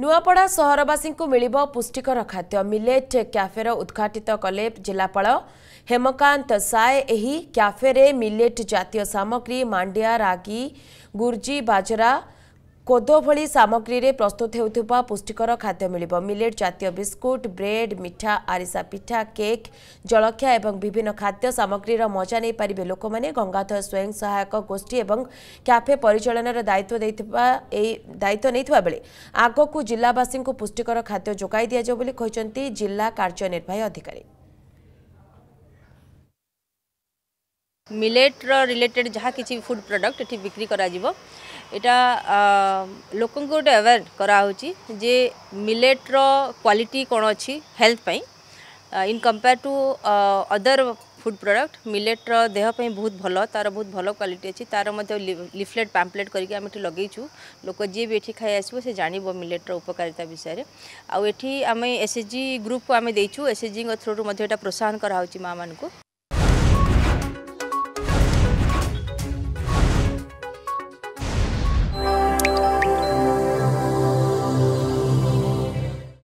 नुआपड़ा सहरवासी मिल पुष्टिकर खाद्य मिलेट क्याफेर उद्घाटित कले जिलापा हेमकांत साय क्याफे मिलेट जातीय सामग्री मांडिया रागी गुर्जी बाजरा କୋଦୋ ଭଳି ସାମଗ୍ରୀରେ ପ୍ରସ୍ତୁତ ହେଉଥିବା ପୁଷ୍ଟିକର ଖାଦ୍ୟ ମିଳିବ ମିଲେଟ୍ ଜାତୀୟ ବିସ୍କୁଟ୍ ବ୍ରେଡ୍ ମିଠା ଆରିସା ପିଠା କେକ୍ ଜଳଖିଆ ଏବଂ ବିଭିନ୍ନ ଖାଦ୍ୟ ସାମଗ୍ରୀର ମଜା ନେଇପାରିବେ ଲୋକମାନେ ଗଙ୍ଗାଧର ସ୍ୱୟଂ ସହାୟକ ଗୋଷ୍ଠୀ ଏବଂ କ୍ୟାଫେ ପରିଚାଳନାର ଦାୟିତ୍ୱ ଦେଇଥିବା ଏହି ଦାୟିତ୍ୱ ନେଇଥିବା ବେଳେ ଆଗକୁ ଜିଲ୍ଲାବାସୀଙ୍କୁ ପୁଷ୍ଟିକର ଖାଦ୍ୟ ଯୋଗାଇ ଦିଆଯିବ ବୋଲି କହିଛନ୍ତି ଜିଲ୍ଲା କାର୍ଯ୍ୟନିର୍ବାହୀ ଅଧିକାରୀ ମିଲେଟ୍ର ରିଲେଟେଡ଼୍ ଯାହା କିଛି ଫୁଡ଼୍ ପ୍ରଡ଼କ୍ଟ ଏଠି ବିକ୍ରି କରାଯିବ ଏଇଟା ଲୋକଙ୍କୁ ଗୋଟେ ଆୱେର୍ କରାହେଉଛି ଯେ ମିଲେଟ୍ର କ୍ୱାଲିଟି କ'ଣ ଅଛି ହେଲ୍ଥ ପାଇଁ in compare to other food product ମିଲେଟ୍ର ଦେହ ପାଇଁ ବହୁତ ଭଲ ତା'ର ବହୁତ ଭଲ କ୍ୱାଲିଟି ଅଛି ତା'ର ମଧ୍ୟ ଲିଫଲେଟ୍ ପାମ୍ପଲେଟ୍ କରିକି ଆମେ ଏଠି ଲଗେଇଛୁ ଲୋକ ଯିଏ ବି ଏଠି ଖାଇ ଆସିବ ସେ ଜାଣିବ ମିଲେଟ୍ର ଉପକାରିତା ବିଷୟରେ ଆଉ ଏଠି ଆମେ ଏସ୍ ଏଚ୍ ଜି ଗ୍ରୁପ୍କୁ ଆମେ ଦେଇଛୁ ଏସ୍ ଏଚ୍ ଜିଙ୍କ ଥ୍ରୁରୁ ମଧ୍ୟ ଏଇଟା ପ୍ରୋତ୍ସାହନ କରାହେଉଛି ମାଆମାନଙ୍କୁ